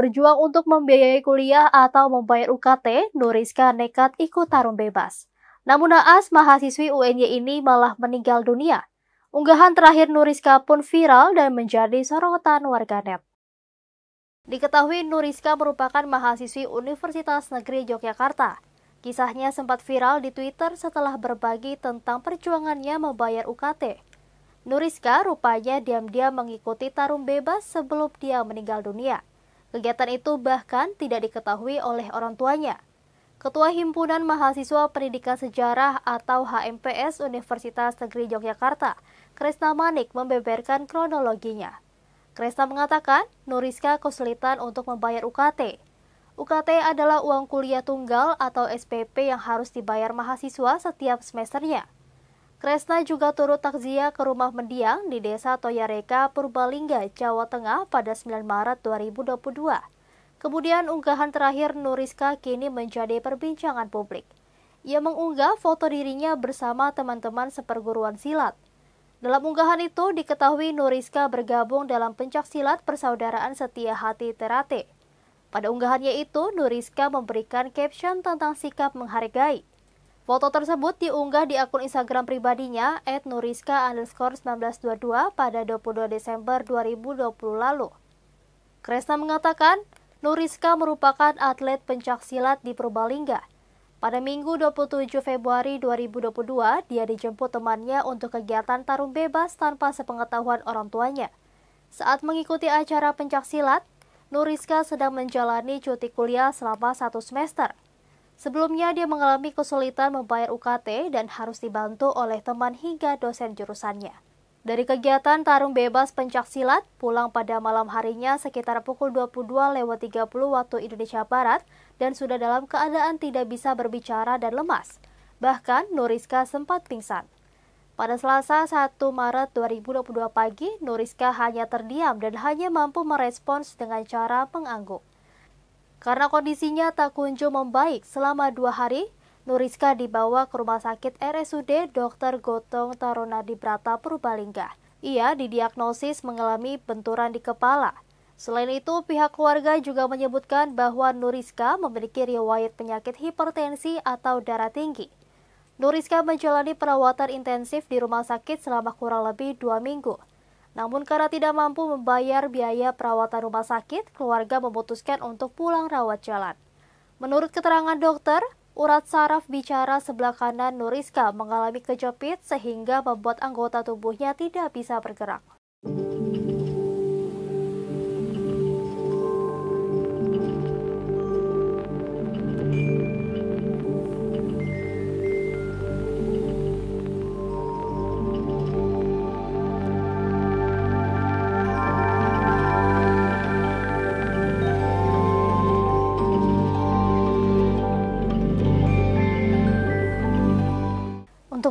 Berjuang untuk membiayai kuliah atau membayar UKT, Nuriska nekat ikut tarung bebas. Namun naas, mahasiswi UNY ini malah meninggal dunia. Unggahan terakhir Nuriska pun viral dan menjadi sorotan warganet. Diketahui Nuriska merupakan mahasiswi Universitas Negeri Yogyakarta. Kisahnya sempat viral di Twitter setelah berbagi tentang perjuangannya membayar UKT. Nuriska rupanya diam-diam mengikuti tarung bebas sebelum dia meninggal dunia. Kegiatan itu bahkan tidak diketahui oleh orang tuanya. Ketua Himpunan Mahasiswa Pendidikan Sejarah atau HMPS Universitas Negeri Yogyakarta, Kresna Manik membeberkan kronologinya. Kresna mengatakan Nuriska kesulitan untuk membayar UKT. UKT adalah uang kuliah tunggal atau SPP yang harus dibayar mahasiswa setiap semesternya. Kresna juga turut takziah ke rumah mendiang di Desa Toyareka, Purbalingga, Jawa Tengah pada 9 Maret 2022. Kemudian unggahan terakhir Nuriska kini menjadi perbincangan publik. Ia mengunggah foto dirinya bersama teman-teman seperguruan silat. Dalam unggahan itu diketahui Nuriska bergabung dalam pencak silat Persaudaraan Setia Hati Terate. Pada unggahannya itu, Nuriska memberikan caption tentang sikap menghargai. Foto tersebut diunggah di akun Instagram pribadinya @nuriska_1922 pada 22 Desember 2020 lalu. Kresna mengatakan, Nuriska merupakan atlet pencak silat di Purbalingga. Pada Minggu 27 Februari 2022, dia dijemput temannya untuk kegiatan tarung bebas tanpa sepengetahuan orang tuanya. Saat mengikuti acara pencaksilat, Nuriska sedang menjalani cuti kuliah selama satu semester – Sebelumnya dia mengalami kesulitan membayar UKT dan harus dibantu oleh teman hingga dosen jurusannya. Dari kegiatan tarung bebas pencak silat, pulang pada malam harinya sekitar pukul 22 lewat 30 waktu Indonesia Barat dan sudah dalam keadaan tidak bisa berbicara dan lemas. Bahkan Nuriska sempat pingsan. Pada Selasa 1 Maret 2022 pagi, Nuriska hanya terdiam dan hanya mampu merespons dengan cara mengangguk. Karena kondisinya tak kunjung membaik selama dua hari, Nuriska dibawa ke rumah sakit RSUD Dr. Gotong Taruna di Brata Purbalingga. Ia didiagnosis mengalami benturan di kepala. Selain itu, pihak keluarga juga menyebutkan bahwa Nuriska memiliki riwayat penyakit hipertensi atau darah tinggi. Nuriska menjalani perawatan intensif di rumah sakit selama kurang lebih dua minggu. Namun karena tidak mampu membayar biaya perawatan rumah sakit, keluarga memutuskan untuk pulang rawat jalan. Menurut keterangan dokter, urat saraf bicara sebelah kanan Nuriska mengalami kejepit sehingga membuat anggota tubuhnya tidak bisa bergerak.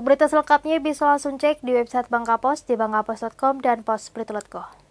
Berita selengkapnya bisa langsung cek di website Bangka Post di bangkapos.com dan posberita.co.